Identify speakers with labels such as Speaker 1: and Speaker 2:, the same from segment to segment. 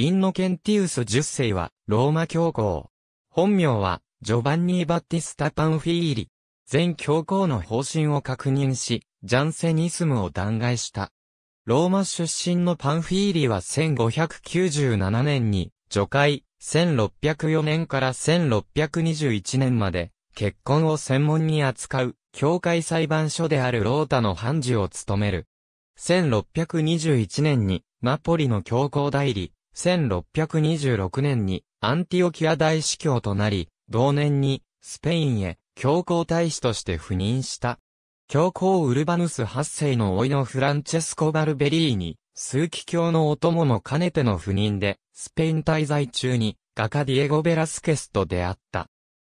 Speaker 1: インノケンティウス10世は、ローマ教皇。本名は、ジョバンニー・バッティスタ・パンフィーリ。全教皇の方針を確認し、ジャンセニスムを弾劾した。ローマ出身のパンフィーリは1597年に、除会、1604年から1621年まで、結婚を専門に扱う、教会裁判所であるロータの判事を務める。1621年に、ナポリの教皇代理、1626年にアンティオキア大司教となり、同年にスペインへ教皇大使として赴任した。教皇ウルバヌス8世の甥のフランチェスコ・バルベリーに、数奇教のお供も兼ねての赴任で、スペイン滞在中に画家ディエゴ・ベラスケスと出会った。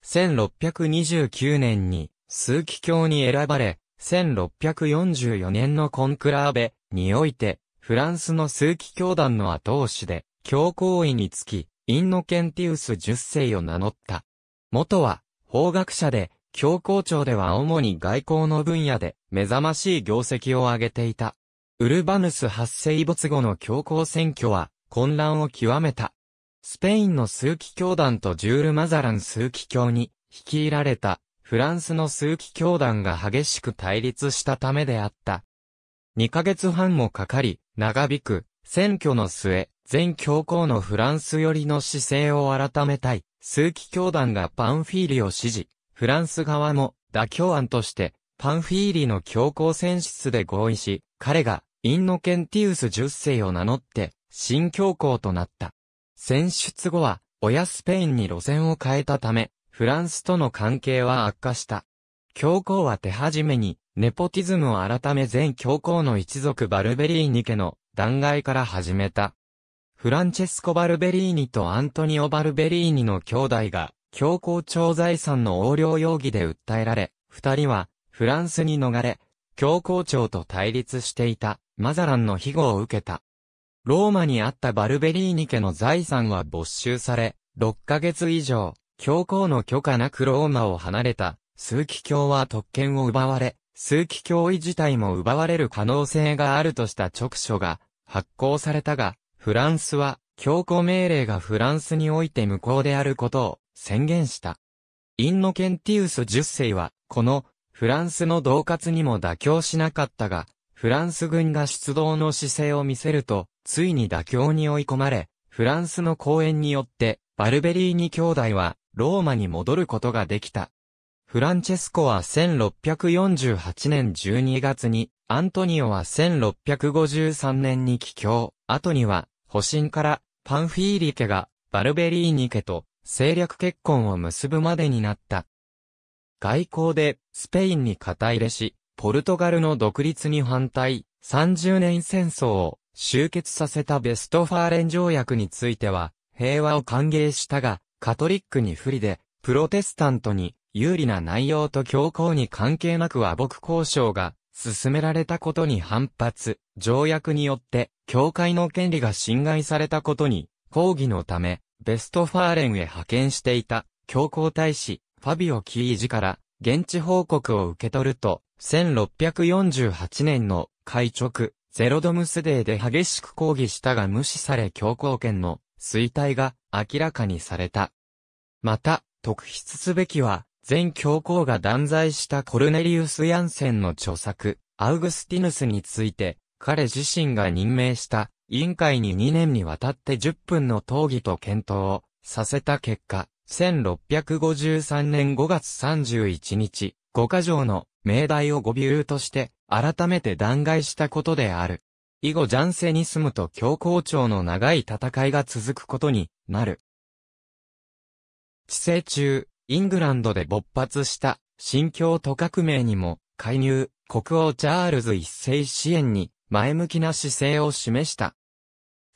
Speaker 1: 1629年に数奇教に選ばれ、1644年のコンクラーベにおいて、フランスの数奇教団の後押しで、教皇位につき、インノケンティウス十世を名乗った。元は、法学者で、教皇庁では主に外交の分野で目覚ましい業績を上げていた。ウルバヌス8世没後の教皇選挙は混乱を極めた。スペインの数奇教団とジュール・マザラン数奇教に率いられたフランスの数奇教団が激しく対立したためであった。2ヶ月半もかかり、長引く選挙の末、全教皇のフランス寄りの姿勢を改めたい、枢機教団がパンフィーリを支持、フランス側も妥協案として、パンフィーリの教皇選出で合意し、彼がインノケンティウス10世を名乗って、新教皇となった。選出後は、親スペインに路線を変えたため、フランスとの関係は悪化した。教皇は手始めに、ネポティズムを改め全教皇の一族バルベリーニ家の弾劾から始めた。フランチェスコ・バルベリーニとアントニオ・バルベリーニの兄弟が、強行庁財産の横領容疑で訴えられ、二人は、フランスに逃れ、教皇庁と対立していた、マザランの庇護を受けた。ローマにあったバルベリーニ家の財産は没収され、6ヶ月以上、教皇の許可なくローマを離れた、数奇教は特権を奪われ、数奇教位自体も奪われる可能性があるとした直書が、発行されたが、フランスは、強行命令がフランスにおいて無効であることを宣言した。インノケンティウス10世は、この、フランスの同活にも妥協しなかったが、フランス軍が出動の姿勢を見せると、ついに妥協に追い込まれ、フランスの公演によって、バルベリーニ兄弟は、ローマに戻ることができた。フランチェスコは1648年12月に、アントニオは1653年に帰郷、後には、保身からパンフィーリ家がバルベリーニ家と政略結婚を結ぶまでになった。外交でスペインに肩入れし、ポルトガルの独立に反対、30年戦争を終結させたベストファーレン条約については、平和を歓迎したが、カトリックに不利で、プロテスタントに有利な内容と強硬に関係なく和睦交渉が進められたことに反発、条約によって、教会の権利が侵害されたことに、抗議のため、ベストファーレンへ派遣していた、教皇大使、ファビオ・キージから、現地報告を受け取ると、1648年の、会直、ゼロドムスデーで激しく抗議したが無視され教皇権の衰退が明らかにされた。また、特筆すべきは、前教皇が断罪したコルネリウス・ヤンセンの著作、アウグスティヌスについて、彼自身が任命した委員会に2年にわたって10分の討議と検討をさせた結果、1653年5月31日、五箇条の命題を語尾として改めて弾劾したことである。以後ジャンセニスムと教皇庁の長い戦いが続くことになる。治世中、イングランドで勃発した新教徒革命にも介入、国王チャールズ一世支援に前向きな姿勢を示した。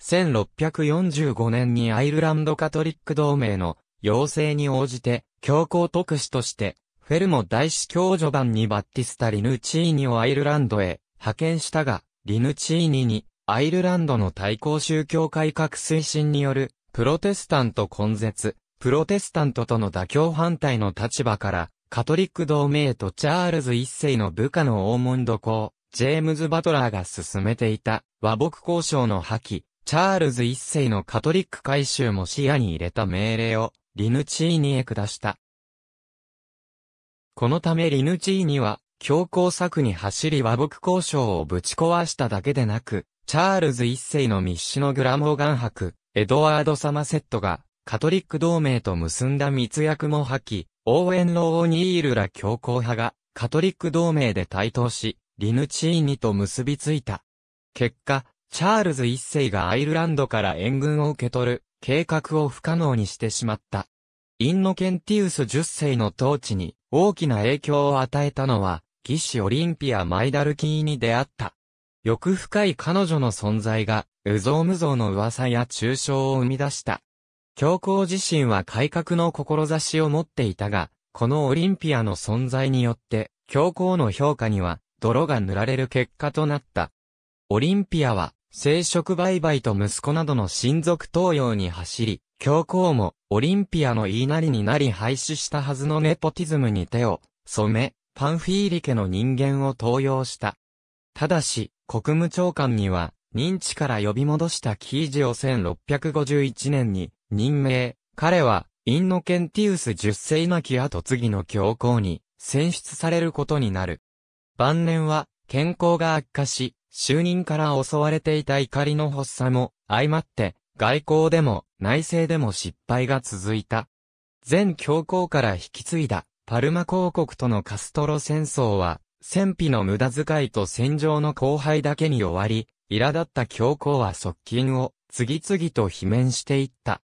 Speaker 1: 1645年にアイルランドカトリック同盟の要請に応じて、教皇特使として、フェルモ大司教序盤にバッティスタ・リヌチーニをアイルランドへ派遣したが、リヌチーニにアイルランドの対抗宗教改革推進によるプロテスタント根絶、プロテスタントとの妥協反対の立場から、カトリック同盟とチャールズ一世の部下のオーモンド公、ジェームズ・バトラーが進めていた和睦交渉の破棄、チャールズ一世のカトリック改修も視野に入れた命令をリヌチーニへ下した。このためリヌチーニは強硬策に走り和睦交渉をぶち壊しただけでなく、チャールズ一世の密使のグラモーガン博、エドワード・サマセットがカトリック同盟と結んだ密約も破棄、オーエン・ロー・オニールら強硬派が、カトリック同盟で対等し、リヌチーニと結びついた。結果、チャールズ一世がアイルランドから援軍を受け取る、計画を不可能にしてしまった。インノケンティウス10世の統治に大きな影響を与えたのは、騎士オリンピア・マイダルキーに出会った。欲深い彼女の存在が、有造無造の噂や中傷を生み出した。教皇自身は改革の志を持っていたが、このオリンピアの存在によって、教皇の評価には泥が塗られる結果となった。オリンピアは、生殖売買と息子などの親族登用に走り、教皇もオリンピアの言いなりになり廃止したはずのネポティズムに手を染め、パンフィーリ家の人間を登用した。ただし、国務長官には認知から呼び戻したキージを1651年に任命。彼は、インノケンティウス十0世亡き後ぎの教皇に選出されることになる。晩年は、健康が悪化し、就任から襲われていた怒りの発作も、相まって、外交でも内政でも失敗が続いた。前教皇から引き継いだ、パルマ公国とのカストロ戦争は、戦費の無駄遣いと戦場の荒廃だけに終わり、苛立った教皇は側近を次々と罷免していった。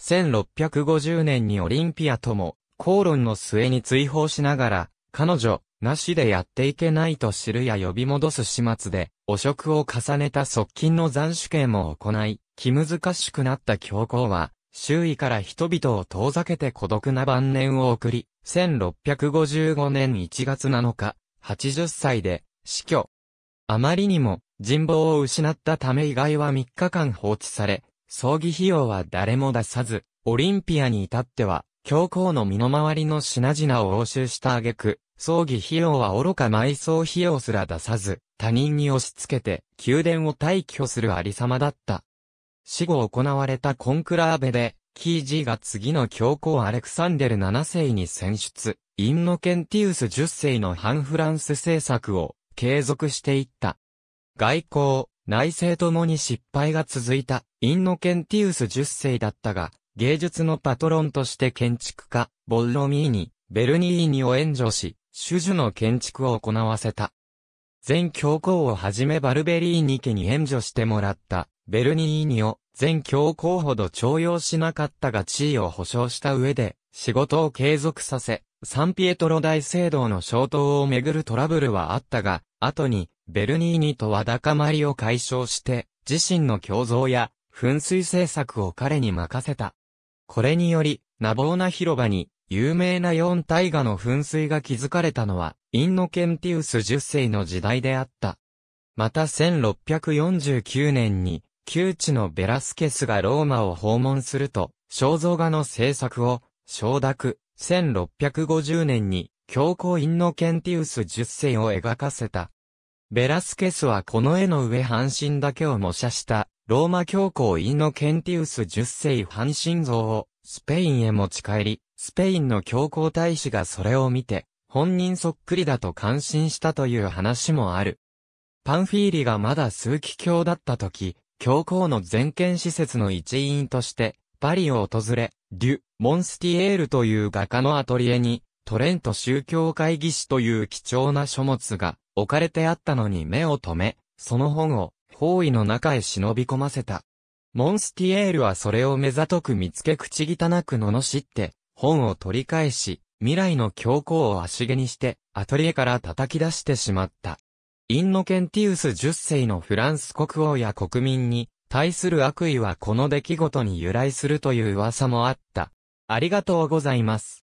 Speaker 1: 1650年にオリンピアとも、口論の末に追放しながら、彼女、なしでやっていけないと知るや呼び戻す始末で、汚職を重ねた側近の残主刑も行い、気難しくなった教皇は、周囲から人々を遠ざけて孤独な晩年を送り、1655年1月7日、80歳で死去。あまりにも人望を失ったため以外は3日間放置され、葬儀費用は誰も出さず、オリンピアに至っては、教皇の身の回りの品々を押収した挙句、葬儀費用は愚か埋葬費用すら出さず、他人に押し付けて、宮殿を退去するありさまだった。死後行われたコンクラーベで、キージーが次の教皇アレクサンデル7世に選出、インノケンティウス10世の反フランス政策を継続していった。外交、内政ともに失敗が続いた、インノケンティウス10世だったが、芸術のパトロンとして建築家、ボッロミーニ、ベルニーニを援助し、種々の建築を行わせた。全教皇をはじめバルベリーニ家に援助してもらった、ベルニーニを全教皇ほど徴用しなかったが地位を保障した上で、仕事を継続させ、サンピエトロ大聖堂の消灯をめぐるトラブルはあったが、後に、ベルニーニとわだかまりを解消して、自身の胸像や、噴水制作を彼に任せた。これにより、ナボーナ広場に、有名な四大河の噴水が築かれたのは、インノケンティウス10世の時代であった。また1649年に、旧知のベラスケスがローマを訪問すると、肖像画の制作を、承諾、1650年に、教皇インノケンティウス10世を描かせた。ベラスケスはこの絵の上半身だけを模写した、ローマ教皇イノケンティウス10世半身像をスペインへ持ち帰り、スペインの教皇大使がそれを見て、本人そっくりだと感心したという話もある。パンフィーリがまだ数奇教だった時、教皇の全権施設の一員として、パリを訪れ、デュ・モンスティエールという画家のアトリエに、トレント宗教会議士という貴重な書物が置かれてあったのに目を留め、その本を包囲の中へ忍び込ませた。モンスティエールはそれを目ざとく見つけ口汚く罵って、本を取り返し、未来の教皇を足毛にして、アトリエから叩き出してしまった。インノケンティウス10世のフランス国王や国民に対する悪意はこの出来事に由来するという噂もあった。ありがとうございます。